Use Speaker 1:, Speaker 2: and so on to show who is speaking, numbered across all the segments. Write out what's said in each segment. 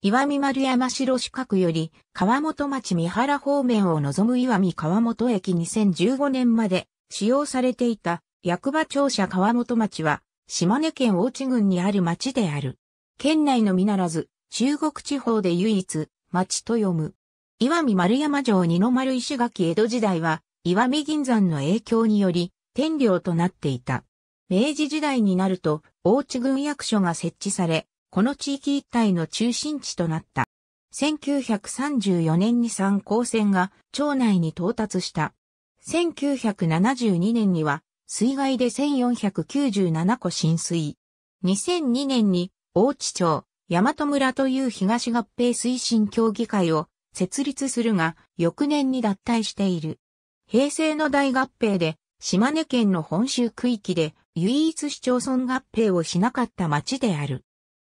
Speaker 1: 岩見丸
Speaker 2: 山城四角より、川本町三原方面を望む岩見川本駅2015年まで使用されていた役場庁舎川本町は、島根県大地郡にある町である。県内のみならず、中国地方で唯一、町と読む。岩見丸山城二の丸石垣江戸時代は、岩見銀山の影響により、天領となっていた。明治時代になると、大地郡役所が設置され、この地域一帯の中心地となった。1934年に三高線が町内に到達した。1972年には水害で1497個浸水。2002年に大地町、大和村という東合併推進協議会を設立するが、翌年に脱退している。平成の大合併で、島根県の本州区域で唯一市町村合併をしなかった町である。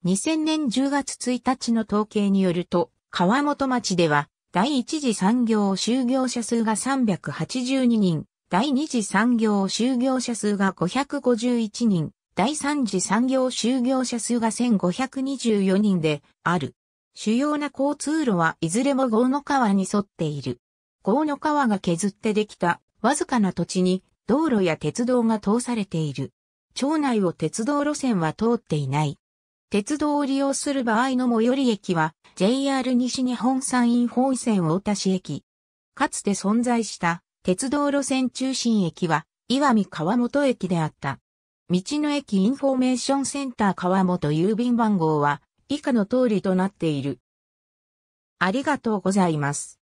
Speaker 2: 2000年10月1日の統計によると、川本町では、第一次産業就業者数が382人、第二次産業就業者数が551人、第三次産業就業者数が1524人である。主要な交通路はいずれも豪の川に沿っている。豪の川が削ってできたわずかな土地に道路や鉄道が通されている。町内を鉄道路線は通っていない。鉄道を利用する場合の最寄り駅は JR 西日本山陰本線大田市駅。かつて存在した鉄道路線中心駅は岩見川本駅であった。道の駅インフォメーションセンター川本郵便番号は以下の通りとなっている。
Speaker 1: ありがとうございます。